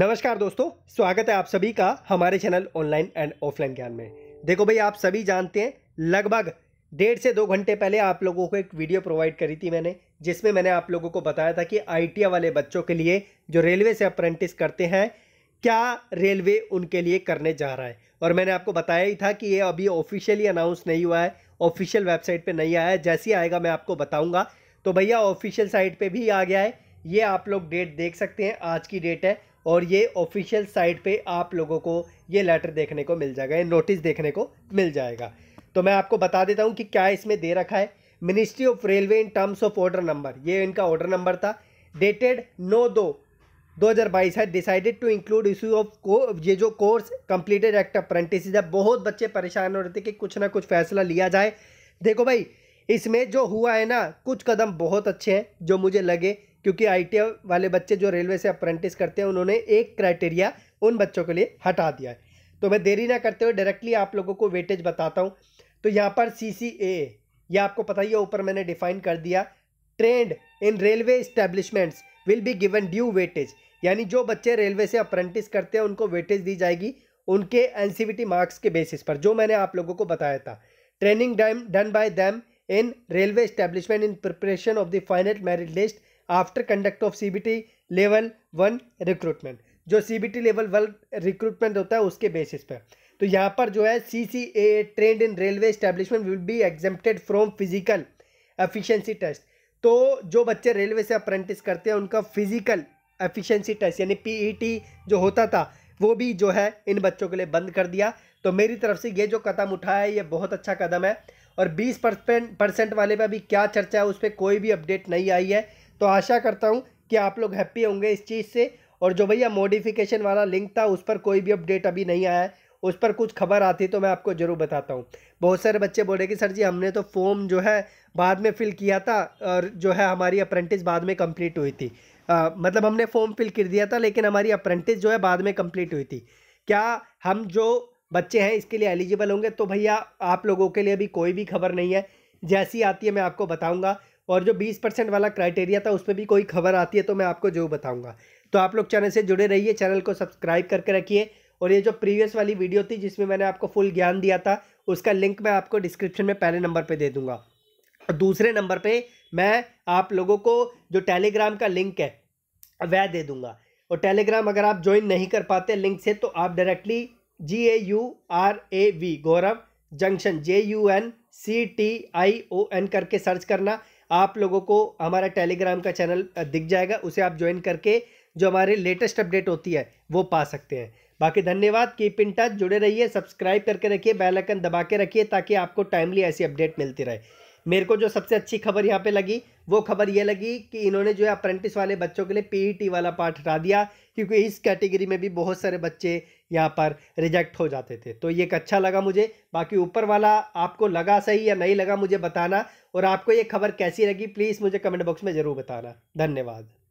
नमस्कार दोस्तों स्वागत है आप सभी का हमारे चैनल ऑनलाइन एंड ऑफलाइन ज्ञान में देखो भाई आप सभी जानते हैं लगभग डेढ़ से दो घंटे पहले आप लोगों को एक वीडियो प्रोवाइड करी थी मैंने जिसमें मैंने आप लोगों को बताया था कि आई वाले बच्चों के लिए जो रेलवे से अप्रेंटिस करते हैं क्या रेलवे उनके लिए करने जा रहा है और मैंने आपको बताया ही था कि ये अभी ऑफिशियली अनाउंस नहीं हुआ है ऑफिशियल वेबसाइट पे नहीं आया है जैसे आएगा मैं आपको बताऊंगा तो भैया ऑफिशियल साइट पे भी आ गया है ये आप लोग डेट देख सकते हैं आज की डेट है और ये ऑफिशियल साइट पे आप लोगों को ये लेटर देखने को मिल जाएगा ये नोटिस देखने को मिल जाएगा तो मैं आपको बता देता हूँ कि क्या इसमें दे रखा है ministry of railway in terms of order number ये इनका ऑर्डर नंबर था डेटेड नो दो दो हज़ार बाईस है decided to include issue of को ये जो कोर्स कंप्लीटेड एक्ट अप्रेंटिस है बहुत बच्चे परेशान हो रहे थे कि कुछ ना कुछ फैसला लिया जाए देखो भाई इसमें जो हुआ है ना कुछ कदम बहुत अच्छे हैं जो मुझे लगे क्योंकि आई वाले बच्चे जो रेलवे से अप्रेंटिस करते हैं उन्होंने एक क्राइटेरिया उन बच्चों के लिए हटा दिया है तो मैं देरी ना करते हुए डायरेक्टली आप लोगों को वेटेज बताता हूँ तो यहाँ पर सी सी ए ये आपको पता ही है ऊपर मैंने डिफाइन कर दिया trained in railway establishments will be given due weightage यानी जो बच्चे रेलवे से अप्रेंटिस करते हैं उनको वेटेज दी जाएगी उनके टी मार्क्स e के बेसिस पर जो मैंने आप लोगों को बताया था training done by them in railway establishment in preparation of the final merit list after conduct of CBT level one recruitment जो सीबीटी लेवल वन रिक्रूटमेंट होता है उसके बेसिस पर तो यहाँ पर जो है C C A trained in railway establishment will be exempted from physical efficiency test तो जो बच्चे रेलवे से अप्रेंटिस करते हैं उनका फिजिकल एफिशिएंसी टेस्ट यानी पीईटी e जो होता था वो भी जो है इन बच्चों के लिए बंद कर दिया तो मेरी तरफ से ये जो कदम उठाया है ये बहुत अच्छा कदम है और बीस परसेंट वाले पर अभी क्या चर्चा है उस पर कोई भी अपडेट नहीं आई है तो आशा करता हूँ कि आप लोग हैप्पी होंगे इस चीज़ से और जो भैया मॉडिफिकेशन वाला लिंक था उस पर कोई भी अपडेट अभी नहीं आया है उस पर कुछ खबर आती तो मैं आपको ज़रूर बताता हूँ बहुत सारे बच्चे बोले कि सर जी हमने तो फॉर्म जो है बाद में फ़िल किया था और जो है हमारी अप्रेंटिस बाद में कंप्लीट हुई थी आ, मतलब हमने फॉर्म फिल कर दिया था लेकिन हमारी अप्रेंटिस जो है बाद में कंप्लीट हुई थी क्या हम जो बच्चे हैं इसके लिए एलिजिबल होंगे तो भैया आप लोगों के लिए अभी कोई भी खबर नहीं है जैसी आती है मैं आपको बताऊँगा और जो बीस परसेंट वाला क्राइटेरिया था उसमें भी कोई खबर आती है तो मैं आपको जो बताऊँगा तो आप लोग चैनल से जुड़े रहिए चैनल को सब्सक्राइब करके रखिए और ये जो प्रीवियस वाली वीडियो थी जिसमें मैंने आपको फुल ज्ञान दिया था उसका लिंक मैं आपको डिस्क्रिप्शन में पहले नंबर पर दे दूँगा और दूसरे नंबर पर मैं आप लोगों को जो टेलीग्राम का लिंक है वह दे दूँगा और टेलीग्राम अगर आप ज्वाइन नहीं कर पाते लिंक से तो आप directly G A U R A V Gaurav junction J U N C T I O N करके सर्च करना आप लोगों को हमारा टेलीग्राम का चैनल दिख जाएगा उसे आप ज्वाइन करके जो हमारे लेटेस्ट अपडेट होती है वो पा सकते हैं बाकी धन्यवाद कीप इन टच जुड़े रहिए सब्सक्राइब करके रखिए बेल आइकन दबा के रखिए ताकि आपको टाइमली ऐसी अपडेट मिलती रहे मेरे को जो सबसे अच्छी खबर यहाँ पे लगी वो खबर ये लगी कि इन्होंने जो है अप्रेंटिस वाले बच्चों के लिए पीईटी e वाला पार्ट हटा दिया क्योंकि इस कैटेगरी में भी बहुत सारे बच्चे यहाँ पर रिजेक्ट हो जाते थे तो ये एक अच्छा लगा मुझे बाकी ऊपर वाला आपको लगा सही या नहीं लगा मुझे बताना और आपको ये खबर कैसी लगी प्लीज़ मुझे कमेंट बॉक्स में ज़रूर बताना धन्यवाद